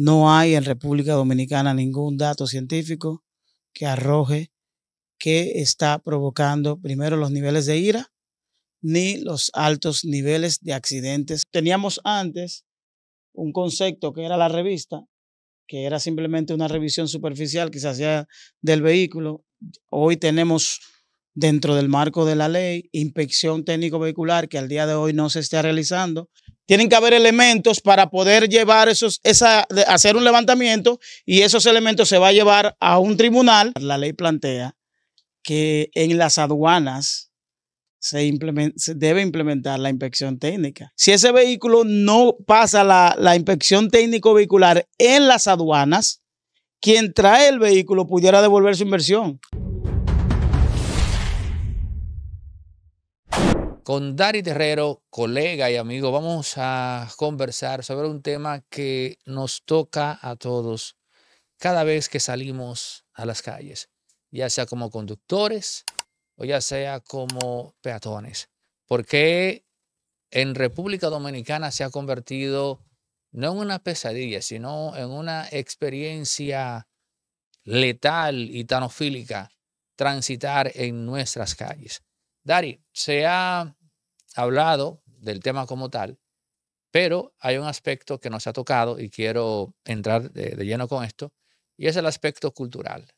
No hay en República Dominicana ningún dato científico que arroje que está provocando primero los niveles de ira ni los altos niveles de accidentes. Teníamos antes un concepto que era la revista, que era simplemente una revisión superficial que se hacía del vehículo. Hoy tenemos dentro del marco de la ley inspección técnico vehicular que al día de hoy no se está realizando, tienen que haber elementos para poder llevar esos, esa, hacer un levantamiento y esos elementos se va a llevar a un tribunal. La ley plantea que en las aduanas se, debe implementar la inspección técnica. Si ese vehículo no pasa la, la inspección técnico-vehicular en las aduanas, quien trae el vehículo pudiera devolver su inversión. Con Dari Terrero, colega y amigo, vamos a conversar sobre un tema que nos toca a todos cada vez que salimos a las calles, ya sea como conductores o ya sea como peatones. Porque en República Dominicana se ha convertido no en una pesadilla, sino en una experiencia letal y tanofílica transitar en nuestras calles. Dari, se ha hablado del tema como tal, pero hay un aspecto que nos ha tocado y quiero entrar de, de lleno con esto, y es el aspecto cultural.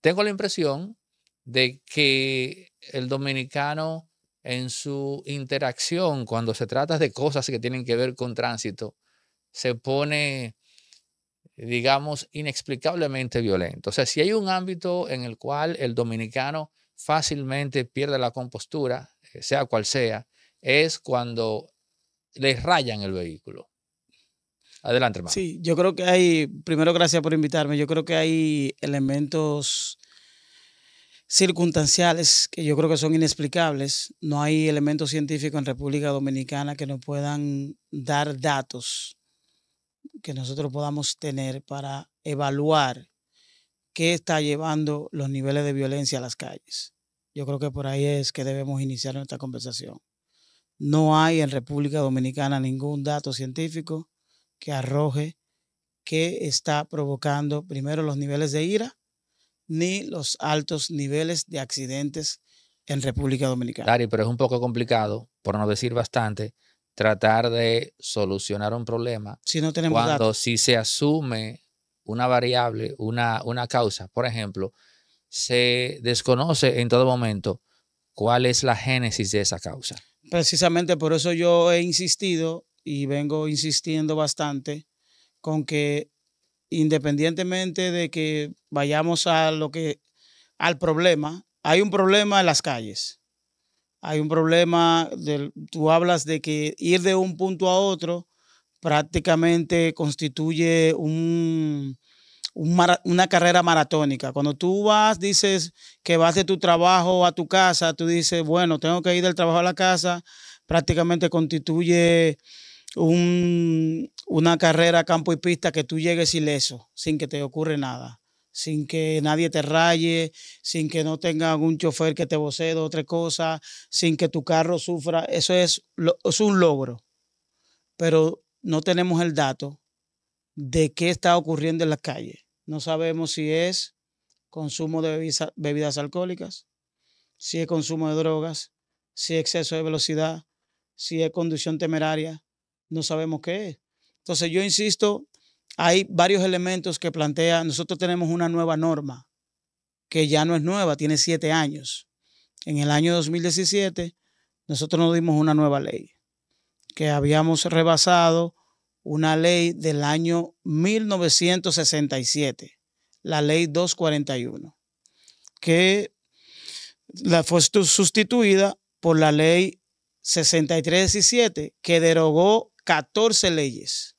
Tengo la impresión de que el dominicano en su interacción cuando se trata de cosas que tienen que ver con tránsito se pone digamos, inexplicablemente violento. O sea, si hay un ámbito en el cual el dominicano fácilmente pierde la compostura, eh, sea cual sea, es cuando les rayan el vehículo. Adelante, hermano. Sí, yo creo que hay, primero gracias por invitarme, yo creo que hay elementos circunstanciales que yo creo que son inexplicables. No hay elementos científicos en República Dominicana que nos puedan dar datos que nosotros podamos tener para evaluar qué está llevando los niveles de violencia a las calles. Yo creo que por ahí es que debemos iniciar nuestra conversación. No hay en República Dominicana ningún dato científico que arroje que está provocando primero los niveles de ira ni los altos niveles de accidentes en República Dominicana. Dari, pero es un poco complicado, por no decir bastante, tratar de solucionar un problema cuando si se asume una variable, una, una causa, por ejemplo, se desconoce en todo momento cuál es la génesis de esa causa. Precisamente por eso yo he insistido y vengo insistiendo bastante con que independientemente de que vayamos a lo que al problema, hay un problema en las calles. Hay un problema del tú hablas de que ir de un punto a otro prácticamente constituye un una carrera maratónica. Cuando tú vas, dices que vas de tu trabajo a tu casa, tú dices, bueno, tengo que ir del trabajo a la casa, prácticamente constituye un, una carrera campo y pista que tú llegues ileso, sin que te ocurre nada sin que nadie te raye, sin que no tenga algún chofer que te bocee de otra cosa, sin que tu carro sufra. Eso es, es un logro. Pero no tenemos el dato de qué está ocurriendo en las calles. No sabemos si es consumo de bebidas, alcohólicas, si es consumo de drogas, si es exceso de velocidad, si es conducción temeraria. No sabemos qué es. Entonces yo insisto, hay varios elementos que plantea, nosotros tenemos una nueva norma que ya no es nueva, tiene siete años. En el año 2017 nosotros nos dimos una nueva ley que habíamos rebasado una ley del año 1967, la ley 241, que la fue sustituida por la ley 6317, que derogó 14 leyes.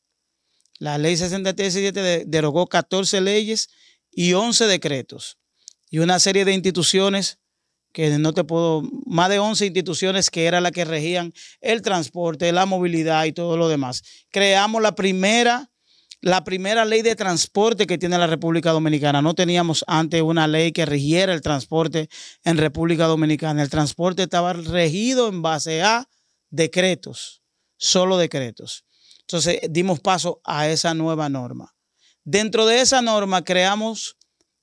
La ley 6317 derogó 14 leyes y 11 decretos y una serie de instituciones que no te puedo, más de 11 instituciones que era la que regían el transporte, la movilidad y todo lo demás. Creamos la primera, la primera ley de transporte que tiene la República Dominicana. No teníamos antes una ley que regiera el transporte en República Dominicana. El transporte estaba regido en base a decretos, solo decretos. Entonces dimos paso a esa nueva norma. Dentro de esa norma creamos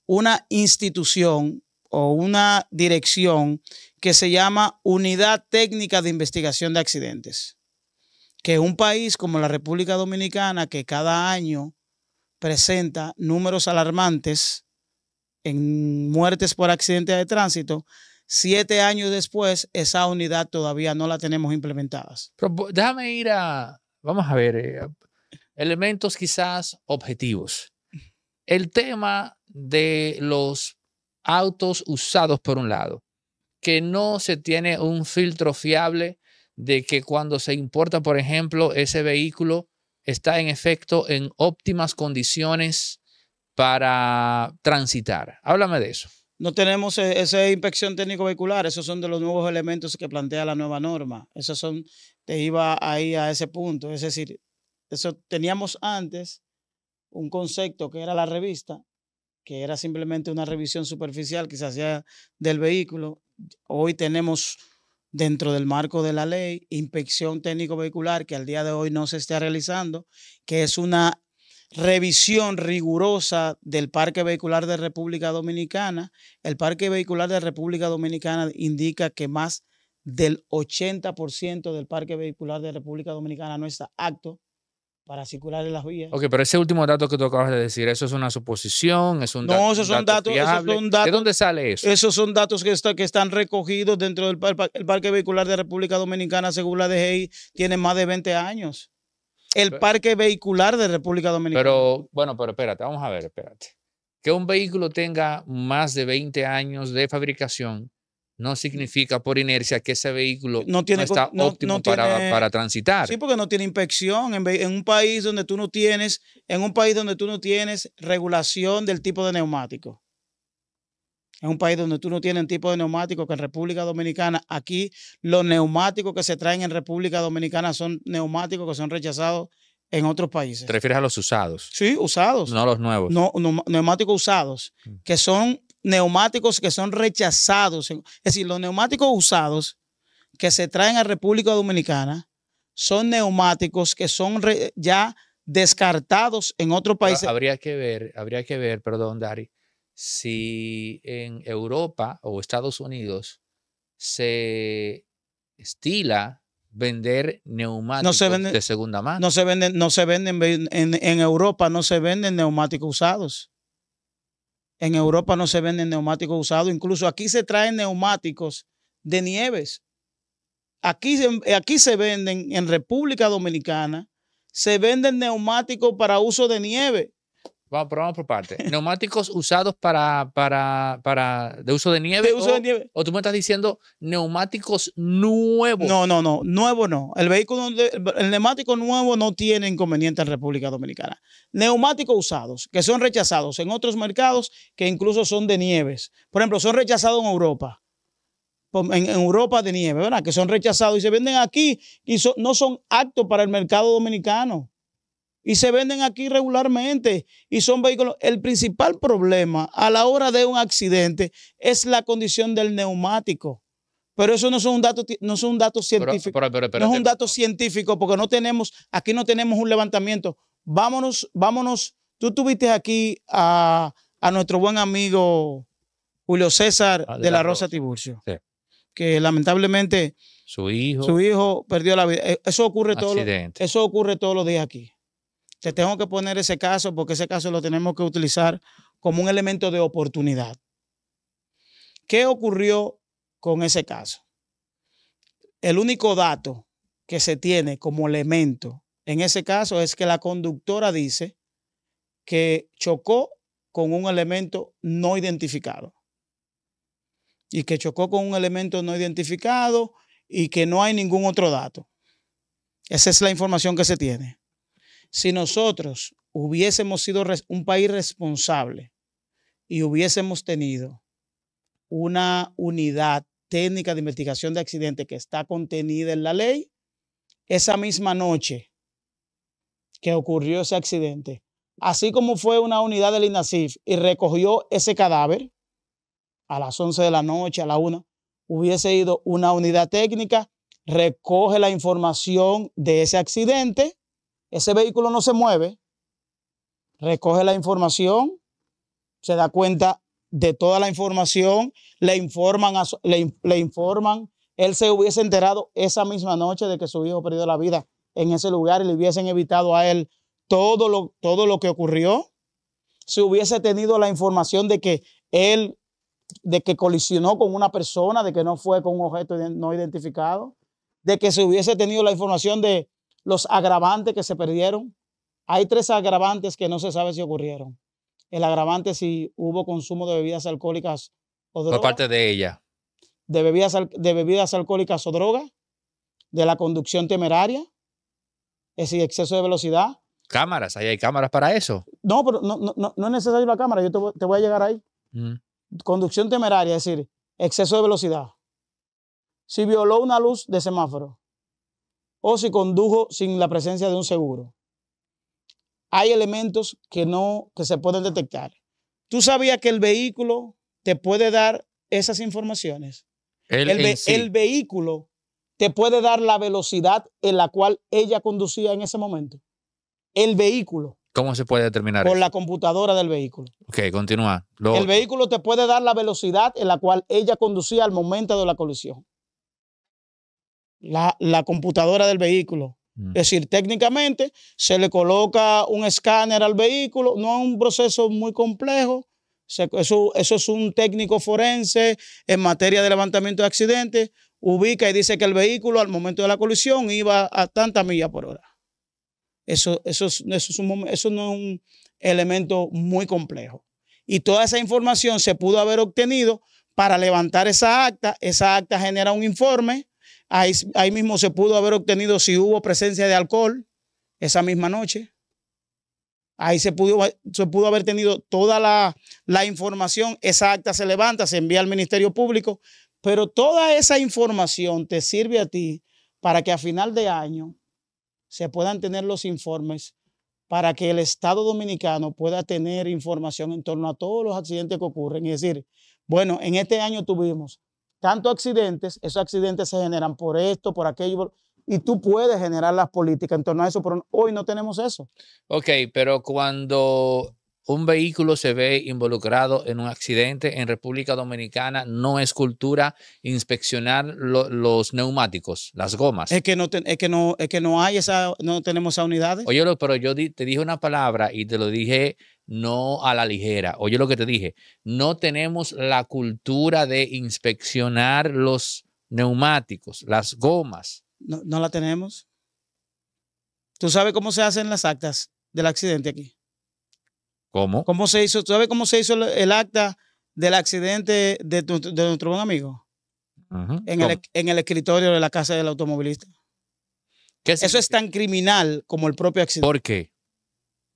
una institución o una dirección que se llama Unidad Técnica de Investigación de Accidentes, que un país como la República Dominicana, que cada año presenta números alarmantes en muertes por accidentes de tránsito, siete años después esa unidad todavía no la tenemos implementadas. déjame ir a, vamos a ver, eh, elementos quizás objetivos. El tema de los autos usados por un lado, que no se tiene un filtro fiable de que cuando se importa, por ejemplo, ese vehículo está en efecto en óptimas condiciones para transitar. Háblame de eso. No tenemos e-, esa inspección técnico vehicular, esos son de los nuevos elementos que plantea la nueva norma. Esos son, te iba ahí a ese punto. Es decir, eso teníamos antes un concepto que era la revista, que era simplemente una revisión superficial que se hacía del vehículo. Hoy tenemos dentro del marco de la ley inspección técnico vehicular que al día de hoy no se está realizando, que es una revisión rigurosa del parque vehicular de República Dominicana. El parque vehicular de República Dominicana indica que más del 80% del parque vehicular de República Dominicana no está acto para circular en las vías. Ok, pero ese último dato que tú acabas de decir, ¿eso es una suposición? ¿Es un no, esos son esos son datos. ¿De dónde sale eso? Esos son datos que, está, que están recogidos dentro del el Parque Vehicular de República Dominicana, según la DGI, tiene más de 20 años. El Parque Vehicular de República Dominicana. Pero, bueno, pero espérate, vamos a ver, espérate. Que un vehículo tenga más de 20 años de fabricación no significa por inercia que ese vehículo no, tiene, está óptimo para, transitar. Sí, porque no tiene inspección. En, un país donde tú no tienes, en un país donde tú no tienes regulación del tipo de neumático. En un país donde tú no tienes tipo de neumático que en República Dominicana, aquí los neumáticos que se traen en República Dominicana son neumáticos que son rechazados en otros países. ¿Te refieres a los usados? Sí, usados. No los nuevos. No, neumáticos usados, mm. que son neumáticos que son rechazados. Es decir, los neumáticos usados que se traen a República Dominicana son neumáticos que son ya descartados en otros países. Habría que ver, habría que ver, perdón, Dari, si en Europa o Estados Unidos se estila vender neumáticos de segunda mano. No se venden, no se venden en Europa no se venden neumáticos usados. En Europa no se venden neumáticos usados. Incluso aquí se traen neumáticos de nieves. Aquí, aquí se venden en República Dominicana, se venden neumáticos para uso de nieve. Vamos, por parte. Neumáticos usados para, para, de uso de nieve. De uso o, de nieve. O tú me estás diciendo neumáticos nuevos. No, no, no. Nuevo no. El vehículo, el neumático nuevo no tiene inconveniente en República Dominicana. Neumáticos usados, que son rechazados en otros mercados que incluso son de nieves. Por ejemplo, son rechazados en Europa. En, Europa de nieve, ¿verdad? Que son rechazados y se venden aquí y no son aptos para el mercado dominicano y se venden aquí regularmente y son vehículos. El principal problema a la hora de un accidente es la condición del neumático. Pero eso no es un dato, no es un dato científico. no es un dato científico porque no tenemos, aquí no tenemos un levantamiento. Vámonos, vámonos. Tú tuviste aquí a, nuestro buen amigo Julio César ah, de, la, Rosa, Tiburcio. Que lamentablemente su hijo. su hijo perdió la vida. E, eso ocurre, todo, eso ocurre todos los días aquí te tengo que poner ese caso porque ese caso lo tenemos que utilizar como un elemento de oportunidad. ¿Qué ocurrió con ese caso? El único dato que se tiene como elemento en ese caso es que la conductora dice que chocó con un elemento no identificado. Y que chocó con un elemento no identificado y que no hay ningún otro dato. Esa es la información que se tiene. Si nosotros hubiésemos sido un país responsable y hubiésemos tenido una unidad técnica de investigación de accidente que está contenida en la ley, esa misma noche que ocurrió ese accidente, así como fue una unidad del INASIF y recogió ese cadáver a las 11 de la noche, a la 1, hubiese ido una unidad técnica, recoge la información de ese accidente ese vehículo no se mueve, recoge la información, se da cuenta de toda la información, le informan, le, informan, él se hubiese enterado esa misma noche de que su hijo perdió la vida en ese lugar y le hubiesen evitado a él todo lo, todo lo que ocurrió, si hubiese tenido la información de que él, de que colisionó con una persona, de que no fue con un objeto no identificado, de que se hubiese tenido la información de los agravantes que se perdieron. Hay tres agravantes que no se sabe si ocurrieron. El agravante si hubo consumo de bebidas alcohólicas o drogas. Por parte de ella. De bebidas, de bebidas alcohólicas o drogas. De la conducción temeraria. Es decir, exceso de velocidad. Cámaras, ahí hay cámaras para eso. No, pero no, no, es necesario la cámara, yo te, voy a llegar ahí. Mm. Conducción temeraria, es decir, exceso de velocidad. Si violó una luz de semáforo, o si condujo sin la presencia de un seguro. Hay elementos que no que se pueden detectar. ¿Tú sabías que el vehículo te puede dar esas informaciones? El, vehículo te puede dar la velocidad en la cual ella conducía en ese momento. El vehículo. ¿Cómo se puede determinar? Por la computadora del vehículo. Ok, continúa. El vehículo te puede dar la velocidad en la cual ella conducía al momento de la colisión la, computadora del vehículo. Mm. Es decir, técnicamente se le coloca un escáner al vehículo, no es un proceso muy complejo, eso, es un técnico forense en materia de levantamiento de accidentes. Ubica y dice que el vehículo al momento de la colisión iba a tantas millas por hora. Eso, eso, eso no es un elemento muy complejo. Y toda esa información se pudo haber obtenido para levantar esa acta. Esa acta genera un informe Ahí, mismo se pudo haber obtenido si hubo presencia de alcohol esa misma noche. Ahí se pudo, se pudo haber tenido toda la, la información. exacta, se levanta, se envía al Ministerio Público, pero toda esa información te sirve a ti para que a final de año se puedan tener los informes para que el Estado dominicano pueda tener información en torno a todos los accidentes que ocurren y decir, bueno, en este año tuvimos tantos accidentes, esos accidentes se generan por esto, por aquello, y tú puedes generar las políticas en torno a eso, pero hoy no tenemos eso. Ok, pero cuando un vehículo se ve involucrado en un accidente en República Dominicana, no es cultura inspeccionar los neumáticos, las gomas. Es que no, es que no, es que no hay esa, no tenemos esa unidad. Oye, pero yo te dije una palabra y te lo dije no a la ligera. Oye lo que te dije, no tenemos la cultura de inspeccionar los neumáticos, las gomas. No, la tenemos. ¿Tú sabes cómo se hacen las actas del accidente aquí? ¿Cómo? ¿Cómo se hizo? ¿Tú sabes cómo se hizo el acta del accidente de, nuestro buen amigo? en, el, escritorio de la casa del automovilista. Eso es tan criminal como el propio accidente. ¿Por qué?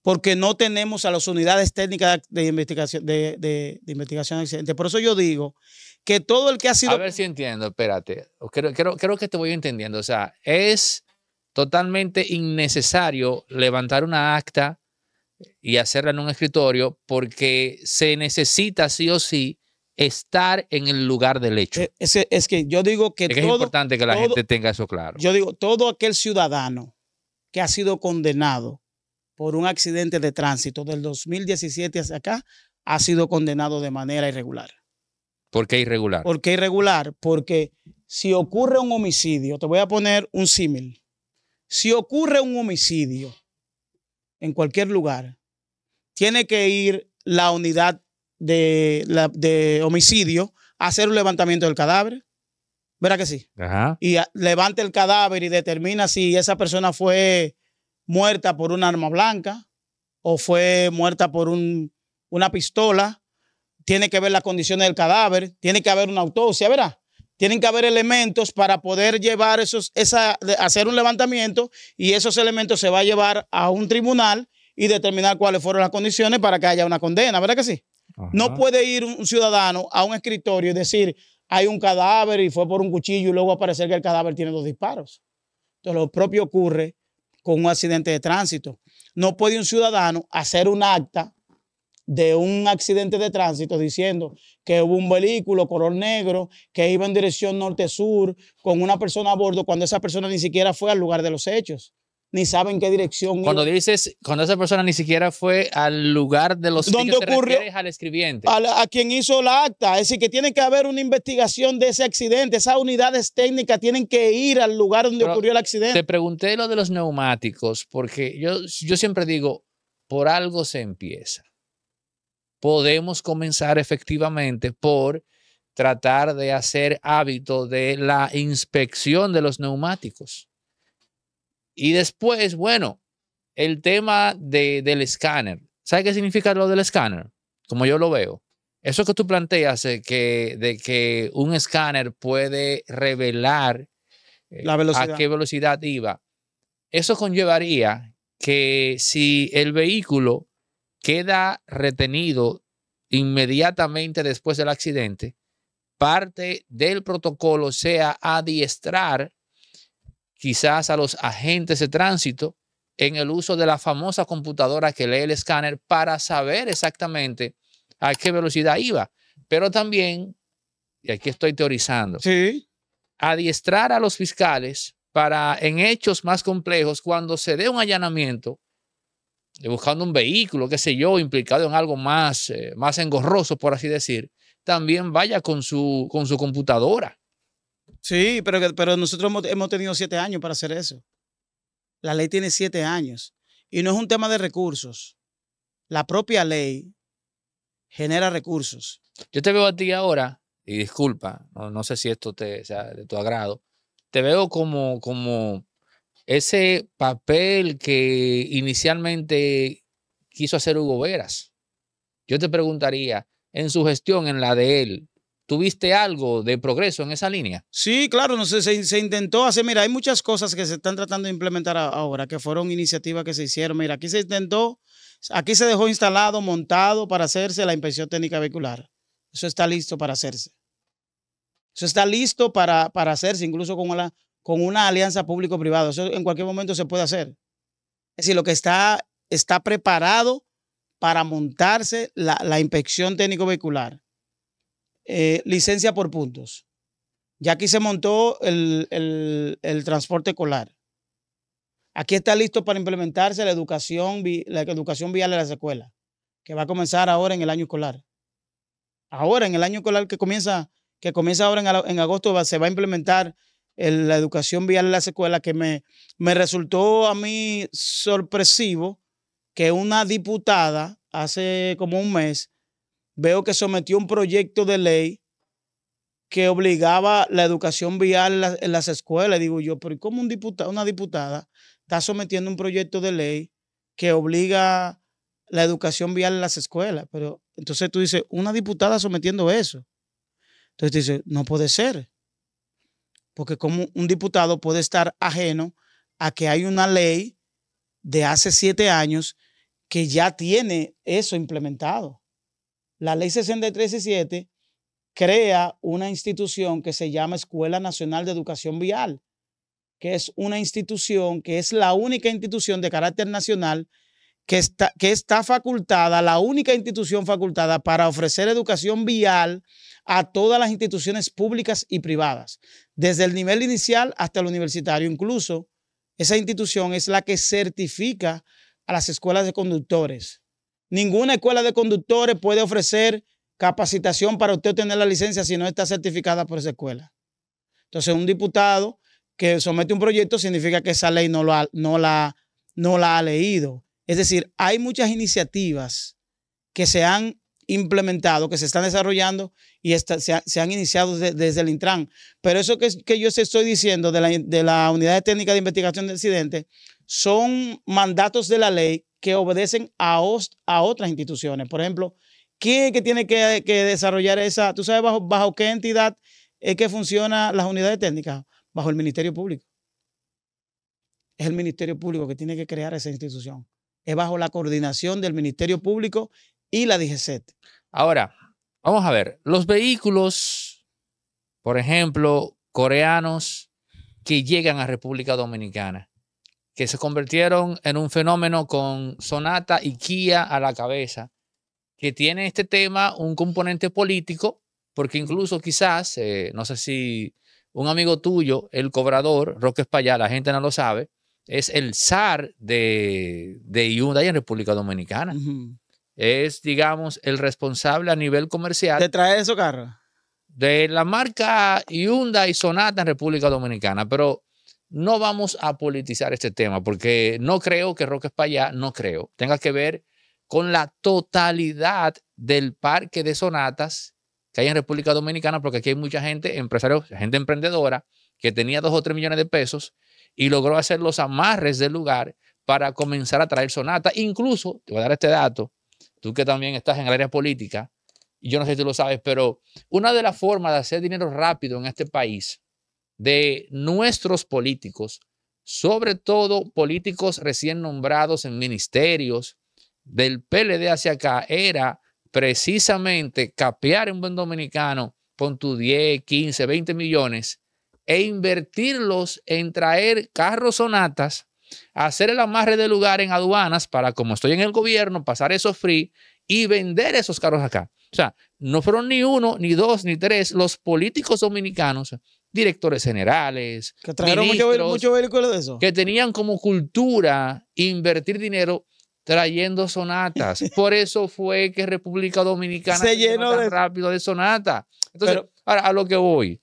porque no tenemos a las unidades técnicas de investigación, de, investigación Por eso yo digo que todo el que ha sido... A ver si entiendo, espérate. Creo, que te voy entendiendo. O sea, es totalmente innecesario levantar una acta y hacerla en un escritorio porque se necesita sí o sí estar en el lugar del hecho. Eh, es, que, yo digo que... Es, es importante que la gente tenga eso claro. Yo digo, todo aquel ciudadano que ha sido condenado por un accidente de tránsito del 2017 hacia acá, ha sido condenado de manera irregular. ¿Por qué irregular? Porque irregular? Porque si ocurre un homicidio, te voy a poner un símil. Si ocurre un homicidio en cualquier lugar, tiene que ir la unidad de, homicidio a hacer un levantamiento del cadáver. ¿Verdad que sí? Ajá. Y levanta el cadáver y determina si esa persona fue muerta por un arma blanca o fue muerta por una pistola. Tiene que ver las condiciones del cadáver, tiene que haber una autopsia, ¿verdad? Tienen que haber elementos para poder llevar esos, esa, hacer un levantamiento y esos elementos se va a llevar a un tribunal y determinar cuáles fueron las condiciones para que haya una condena, ¿verdad que sí? No puede ir un ciudadano a un escritorio y decir, hay un cadáver y fue por un cuchillo y luego aparecer que el cadáver tiene dos disparos. Entonces, lo propio ocurre con un accidente de tránsito. No puede un ciudadano hacer un acta de un accidente de tránsito diciendo que hubo un vehículo color negro que iba en dirección norte-sur con una persona a bordo cuando esa persona ni siquiera fue al lugar de los hechos ni sabe en qué dirección. Cuando dices, cuando esa persona ni siquiera fue al lugar de los ¿Dónde al escribiente. A, quien hizo la acta. Es decir, que tiene que haber una investigación de ese accidente. Esas unidades técnicas tienen que ir al lugar donde ocurrió el accidente. Te pregunté lo de los neumáticos, porque yo, yo siempre digo, por algo se empieza. Podemos comenzar efectivamente por tratar de hacer hábito de la inspección de los neumáticos. Y después, bueno, el tema del escáner. ¿Sabe qué significa lo del escáner? Como yo lo veo. Eso que tú planteas que, de que un escáner puede revelar eh, a qué velocidad iba, eso conllevaría que si el vehículo queda retenido inmediatamente después del accidente, parte del protocolo sea adiestrar quizás a los agentes de tránsito en el uso de la famosa computadora que lee el escáner para saber exactamente a qué velocidad iba. Pero también, y aquí estoy teorizando, ¿Sí? adiestrar a los fiscales para en hechos más complejos, cuando se dé un allanamiento, eh, buscando un vehículo, qué sé yo, implicado en algo más, eh, más engorroso, por así decir, también vaya con su, con su computadora Sí, pero, pero nosotros hemos, tenido siete años para hacer eso. La ley tiene siete años. Y no es un tema de recursos. La propia ley genera recursos. Yo te veo a ti ahora, y disculpa, no, sé si esto te, sea de tu agrado, te veo como, como ese papel que inicialmente quiso hacer Hugo Veras. Yo te preguntaría, en su gestión, en la de él, ¿Tuviste algo de progreso en esa línea? Sí, claro, no sé, se, intentó hacer, mira, hay muchas cosas que se están tratando de implementar ahora, que fueron iniciativas que se hicieron, mira, aquí se intentó, aquí se dejó instalado, montado para hacerse la inspección técnica vehicular. Eso está listo para hacerse. Eso está listo para, para hacerse, incluso con una, alianza público-privada. Eso en cualquier momento se puede hacer. Es decir, lo que está, está preparado para montarse la, la inspección técnico-vehicular. Eh, licencia por puntos. Ya aquí se montó el, transporte escolar. Aquí está listo para implementarse la educación, la educación vial de las escuelas, que va a comenzar ahora en el año escolar. Ahora, en el año escolar que comienza, que comienza ahora en, agosto, se va a implementar la educación vial en las escuelas, que me, me resultó a mí sorpresivo que una diputada hace como un mes veo que sometió un proyecto de ley que obligaba la educación vial en las, escuelas. Digo yo, pero ¿cómo un diputado, una diputada está sometiendo un proyecto de ley que obliga la educación vial en las escuelas? Pero entonces tú dices, una diputada sometiendo eso. Entonces dices, no puede ser. Porque como un diputado puede estar ajeno a que hay una ley de hace siete años que ya tiene eso implementado la ley 637 crea una institución que se llama Escuela Nacional de Educación Vial, que es una institución que es la única institución de carácter nacional que está, que está facultada, la única institución facultada para ofrecer educación vial a todas las instituciones públicas y privadas, desde el nivel inicial hasta el universitario. Incluso esa institución es la que certifica a las escuelas de conductores, Ninguna escuela de conductores puede ofrecer capacitación para usted obtener la licencia si no está certificada por esa escuela. Entonces, un diputado que somete un proyecto significa que esa ley no, la, no la ha leído. Es decir, hay muchas iniciativas que se han implementado, que se están desarrollando y se, han iniciado desde el Intran. Pero eso que, yo estoy diciendo de la, Unidad Técnica de Investigación de Incidentes son mandatos de la ley que obedecen a, a otras instituciones. Por ejemplo, ¿quién es que tiene que, desarrollar esa? ¿Tú sabes bajo, bajo qué entidad es que funcionan las unidades técnicas? Bajo el Ministerio Público. Es el Ministerio Público que tiene que crear esa institución. Es bajo la coordinación del Ministerio Público y la DGCET. Ahora, vamos a ver, los vehículos, por ejemplo, coreanos que llegan a República Dominicana, que se convirtieron en un fenómeno con Sonata y Kia a la cabeza, que tiene este tema un componente político, porque incluso quizás, eh, no sé si un amigo tuyo, el cobrador, Roque Espallá, la gente no lo sabe, es el zar de, de Hyundai en República Dominicana. Es, digamos, el responsable a nivel comercial. ¿Te trae eso, Carlos? De la marca Hyundai Sonata en República Dominicana, pero no vamos a politizar este tema porque no creo que Roque España, no creo, tenga que ver con la totalidad del parque de sonatas que hay en República Dominicana, porque aquí hay mucha gente, empresarios, gente emprendedora, que tenía dos o tres millones de pesos y logró hacer los amarres del lugar para comenzar a traer sonatas. Incluso, te voy a dar este dato, tú que también estás en el área política, yo no sé si tú lo sabes, pero una de las formas de hacer dinero rápido en este país de nuestros políticos, sobre todo políticos recién nombrados en ministerios del PLD hacia acá, era precisamente capear un buen dominicano con tu 10, 15, 20 millones e invertirlos en traer carros sonatas, hacer el amarre de lugar en aduanas para, como estoy en el gobierno, pasar eso free y vender esos carros acá. O sea, no fueron ni uno, ni dos, ni tres los políticos dominicanos directores generales. Que trajeron mucho de eso. Que tenían como cultura invertir dinero trayendo sonatas. Por eso fue que República Dominicana se, llenó rápido de sonatas. Entonces, ahora a lo que voy.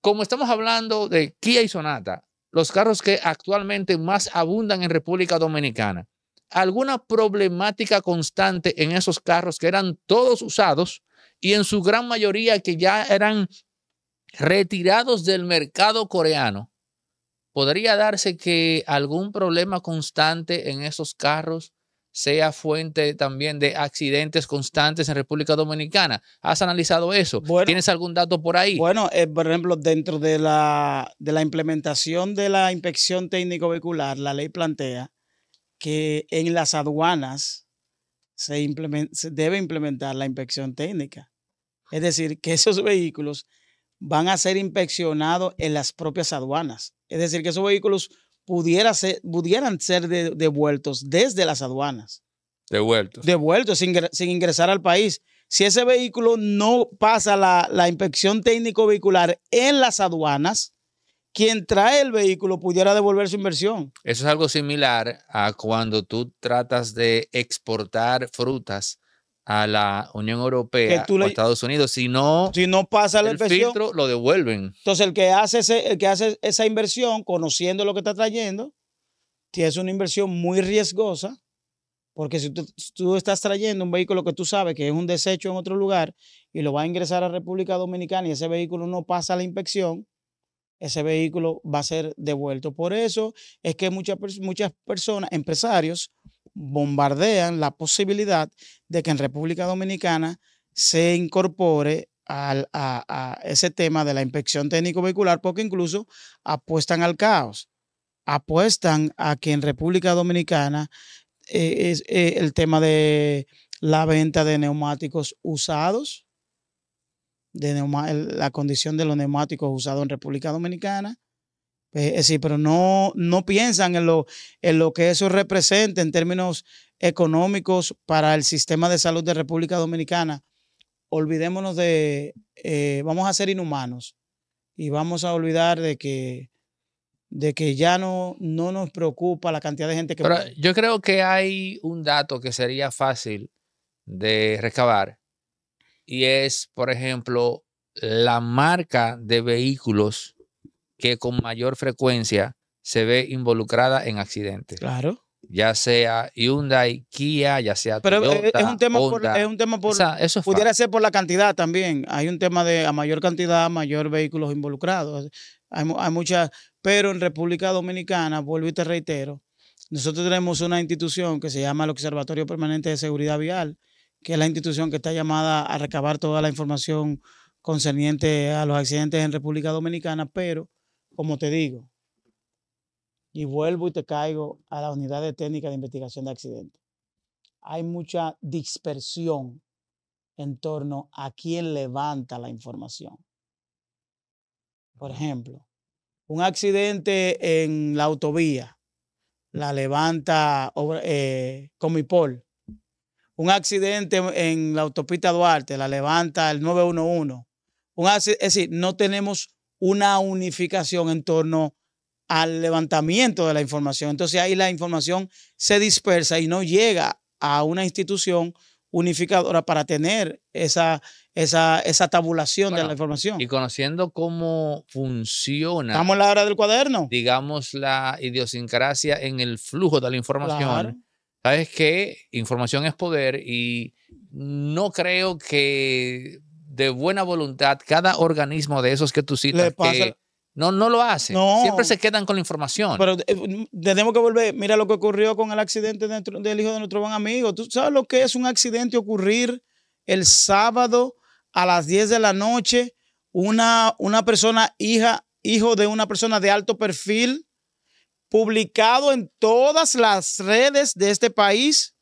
Como estamos hablando de Kia y Sonata, los carros que actualmente más abundan en República Dominicana, alguna problemática constante en esos carros que eran todos usados y en su gran mayoría que ya eran retirados del mercado coreano, podría darse que algún problema constante en esos carros sea fuente también de accidentes constantes en República Dominicana. ¿Has analizado eso? ¿Tienes algún dato por ahí? Bueno, eh, por ejemplo, dentro de la, implementación de la inspección técnico-vehicular, la ley plantea que en las aduanas se debe implementar la inspección técnica. Es decir, que esos vehículos van a ser inspeccionados en las propias aduanas. Es decir, que esos vehículos pudieran ser devueltos desde las aduanas. Devueltos. Devueltos, sin, ingresar al país. Si ese vehículo no pasa la, la inspección técnico-vehicular en las aduanas, quien trae el vehículo pudiera devolver su inversión. Eso es algo similar a cuando tú tratas de exportar frutas a la Unión Europea o a Estados Unidos. Si no, si no pasa la el filtro, lo devuelven. Entonces, el que, hace que hace esa inversión, conociendo lo que está trayendo, es una inversión muy riesgosa, porque si tú, estás trayendo un vehículo que tú sabes que es un desecho en otro lugar y lo va a ingresar a República Dominicana y ese vehículo no pasa la inspección, ese vehículo va a ser devuelto. Por eso es que muchas, muchas personas, empresarios, bombardean la posibilidad de que en República Dominicana se incorpore a, ese tema de la inspección técnico-vehicular, porque incluso apuestan al caos, apuestan a que en República Dominicana eh, es, eh, el tema de la venta de neumáticos usados, de la condición de los neumáticos usados en República Dominicana, es eh, pero no, no piensan en lo, en lo que eso representa en términos económicos para el sistema de salud de República Dominicana. Olvidémonos de, eh, vamos a ser inhumanos y vamos a olvidar de que, de que ya no, no nos preocupa la cantidad de gente que... yo creo que hay un dato que sería fácil de recabar y es, por ejemplo, la marca de vehículos que con mayor frecuencia se ve involucrada en accidentes. Claro. Ya sea Hyundai, Kia, ya sea Pero eh, Toyota, es un tema por es un tema por pudiera ser por la cantidad también. Hay un tema de a mayor cantidad, mayor vehículos involucrados. Hay, hay muchas, pero en República Dominicana, vuelvo y te reitero, nosotros tenemos una institución que se llama el Observatorio Permanente de Seguridad Vial, que es la institución que está llamada a recabar toda la información concerniente a los accidentes en República Dominicana, pero como te digo, y vuelvo y te caigo a la unidad de técnica de investigación de accidentes. Hay mucha dispersión en torno a quién levanta la información. Por ejemplo, un accidente en la autovía la levanta eh, Comipol. Un accidente en la autopista Duarte la levanta el 911. es decir, no tenemos una unificación en torno al levantamiento de la información. Entonces ahí la información se dispersa y no llega a una institución unificadora para tener esa, esa, esa tabulación de la información. Y conociendo cómo funciona. Estamos la hora del cuaderno. Digamos la idiosincrasia en el flujo de la información. Sabes que información es poder y no creo que de buena voluntad, cada organismo de esos que tú citas, no, no lo hacen. Siempre se quedan con la información. Pero eh, tenemos que volver. Mira lo que ocurrió con el accidente del hijo de nuestro buen amigo. ¿Tú sabes lo que es un accidente ocurrir el sábado a las 10 de la noche? Una, una persona, hija, hijo de una persona de alto perfil, publicado en todas las redes de este país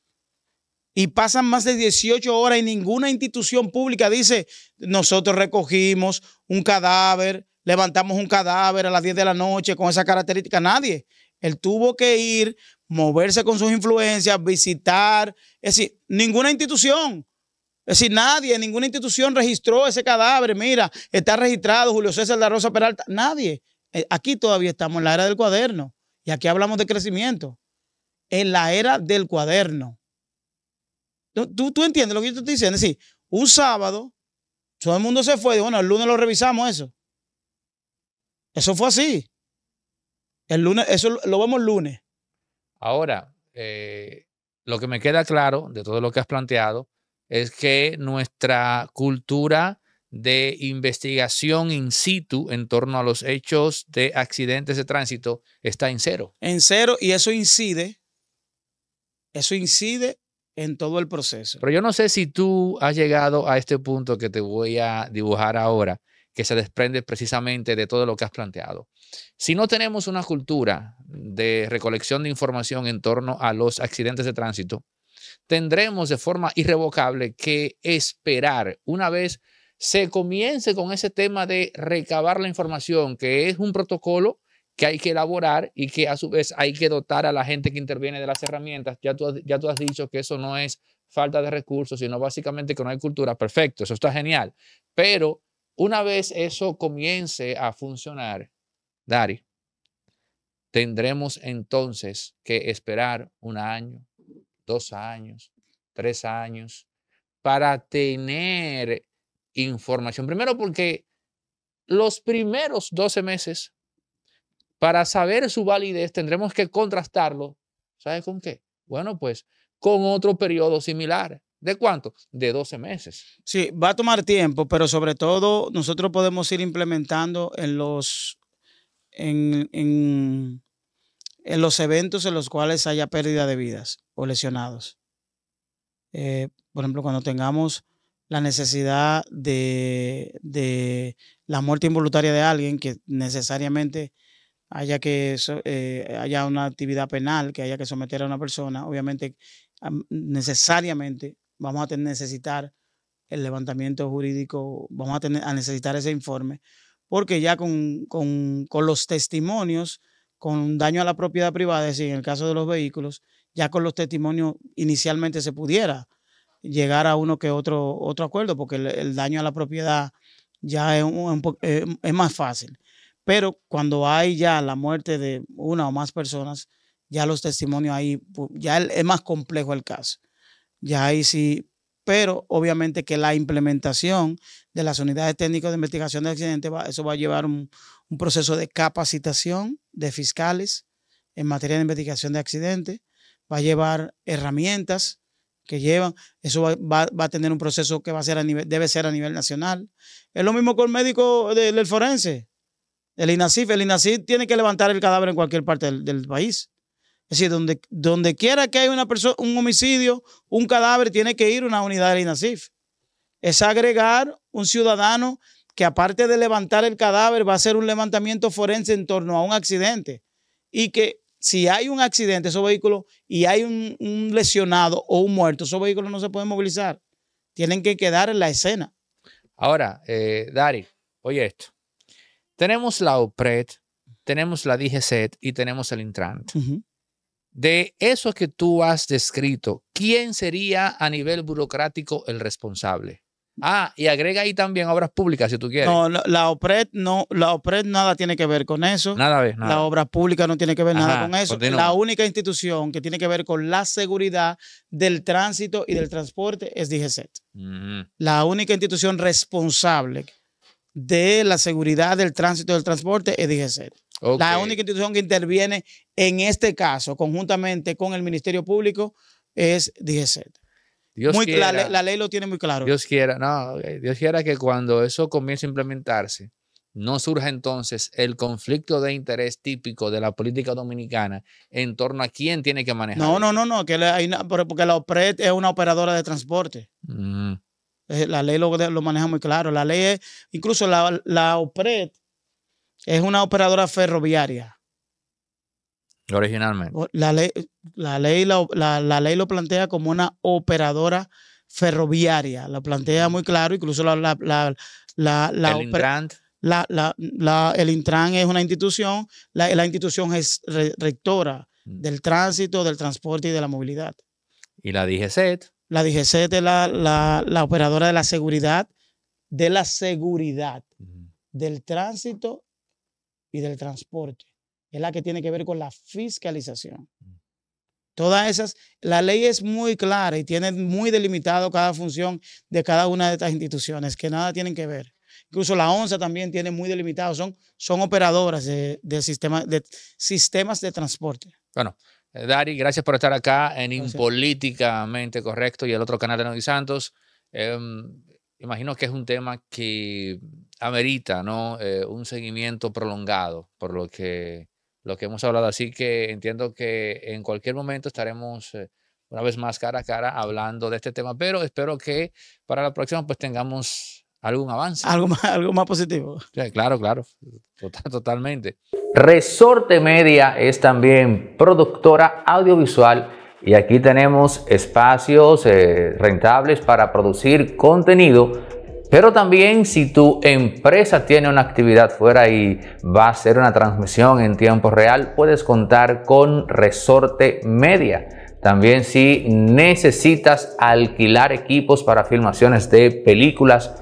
y pasan más de 18 horas y ninguna institución pública dice, nosotros recogimos un cadáver, levantamos un cadáver a las 10 de la noche con esa característica, nadie. Él tuvo que ir, moverse con sus influencias, visitar, es decir, ninguna institución. Es decir, nadie, ninguna institución registró ese cadáver. Mira, está registrado Julio César de Rosa Peralta. Nadie. Eh, aquí todavía estamos en la era del cuaderno. Y aquí hablamos de crecimiento. En la era del cuaderno. ¿Tú, entiendes lo que yo te estoy diciendo? Es decir, un sábado, todo el mundo se fue y bueno, el lunes lo revisamos eso. Eso fue así. El lunes, eso lo vemos lunes. Ahora, eh, lo que me queda claro de todo lo que has planteado es que nuestra cultura de investigación in situ en torno a los hechos de accidentes de tránsito está en cero. En cero y eso incide, eso incide en todo el proceso. Pero yo no sé si tú has llegado a este punto que te voy a dibujar ahora, que se desprende precisamente de todo lo que has planteado. Si no tenemos una cultura de recolección de información en torno a los accidentes de tránsito, tendremos de forma irrevocable que esperar una vez se comience con ese tema de recabar la información, que es un protocolo que hay que elaborar y que a su vez hay que dotar a la gente que interviene de las herramientas. Ya tú, ya tú has dicho que eso no es falta de recursos, sino básicamente que no hay cultura. Perfecto, eso está genial. Pero una vez eso comience a funcionar, Dari, tendremos entonces que esperar un año, dos años, tres años para tener información. Primero porque los primeros 12 meses para saber su validez tendremos que contrastarlo. ¿Sabes con qué? Bueno, pues con otro periodo similar. ¿De cuánto? De 12 meses. Sí, va a tomar tiempo, pero sobre todo nosotros podemos ir implementando en los, en, en los eventos en los cuales haya pérdida de vidas o lesionados. Eh, por ejemplo, cuando tengamos la necesidad de, de, la muerte involuntaria de alguien que necesariamente haya que eh, haya una actividad penal que haya que someter a una persona, obviamente necesariamente vamos a tener, necesitar el levantamiento jurídico, vamos a, tener, a necesitar ese informe, porque ya con, los testimonios, con daño a la propiedad privada, es decir, en el caso de los vehículos, ya con los testimonios inicialmente se pudiera llegar a uno que otro, otro acuerdo, porque el, daño a la propiedad ya es, es, más fácil. Pero cuando hay ya la muerte de una o más personas, ya los testimonios ahí, ya es más complejo el caso. Ya ahí sí, pero obviamente que la implementación de las unidades técnicas de investigación de accidentes, eso va a llevar un, proceso de capacitación de fiscales en materia de investigación de accidentes, va a llevar herramientas que llevan, eso va, a tener un proceso que va a ser debe ser a nivel nacional. Es lo mismo con el médico del forense. El INACIF, el INACIF tiene que levantar el cadáver en cualquier parte del, país. Es decir, donde, donde quiera que haya una persona, un homicidio, un cadáver, tiene que ir una unidad del INACIF. Es agregar un ciudadano que aparte de levantar el cadáver, va a hacer un levantamiento forense en torno a un accidente. Y que si hay un accidente, esos vehículos, y hay un, lesionado o un muerto, esos vehículos no se pueden movilizar. Tienen que quedar en la escena. Ahora, eh, Dari, oye esto. Tenemos la OPRED, tenemos la DGCET y tenemos el INTRANT. De eso que tú has descrito, ¿quién sería a nivel burocrático el responsable? Ah, y agrega ahí también obras públicas si tú quieres. No, la, OPRED no, la OPRED nada tiene que ver con eso. Nada, nada. La obra pública no tiene que ver nada con eso. La única institución que tiene que ver con la seguridad del tránsito y del transporte es DGCET. La única institución responsable de la seguridad del tránsito del transporte es DGC. La única institución que interviene en este caso, conjuntamente con el Ministerio Público, es DGC. Dios la, ley lo tiene muy claro. Dios quiera, no, Dios quiera que cuando eso comience a implementarse, no surja entonces el conflicto de interés típico de la política dominicana en torno a quién tiene que manejar. No, no, no, no, porque la OPRED es una operadora de transporte. Mm. Eh, la ley lo, lo, maneja muy claro. La ley es, incluso la, OPRED es una operadora ferroviaria. Originalmente. La ley, la ley, la, ley lo plantea como una operadora ferroviaria. Lo plantea muy claro, incluso la, la, la el, Intran. el Intran es una institución, la, institución es rectora mm. del tránsito, del transporte y de la movilidad. Y la DGCET, la DGC es la, la, operadora de la seguridad, de la seguridad, del tránsito y del transporte. Es la que tiene que ver con la fiscalización. Mm. Todas esas, la ley es muy clara y tiene muy delimitado cada función de cada una de estas instituciones, que nada tienen que ver. Incluso la ONSA también tiene muy delimitado, son, son operadoras de, de sistemas de transporte. Bueno, eh, Dari, gracias por estar acá en Impolíticamente Correcto y el otro canal de Novi Santos. Em, imagino que es un tema que amerita ¿no? Eh, un seguimiento prolongado, por lo que, lo que hemos hablado. Así que entiendo que en cualquier momento estaremos eh, una vez más cara a cara hablando de este tema, pero espero que para la próxima pues tengamos algún avance. Algo más, algo más positivo. claro, claro, totalmente. Resorte Media es también productora audiovisual y aquí tenemos espacios eh, rentables para producir contenido. Pero también si tu empresa tiene una actividad fuera y va a hacer una transmisión en tiempo real, puedes contar con Resorte Media. También si necesitas alquilar equipos para filmaciones de películas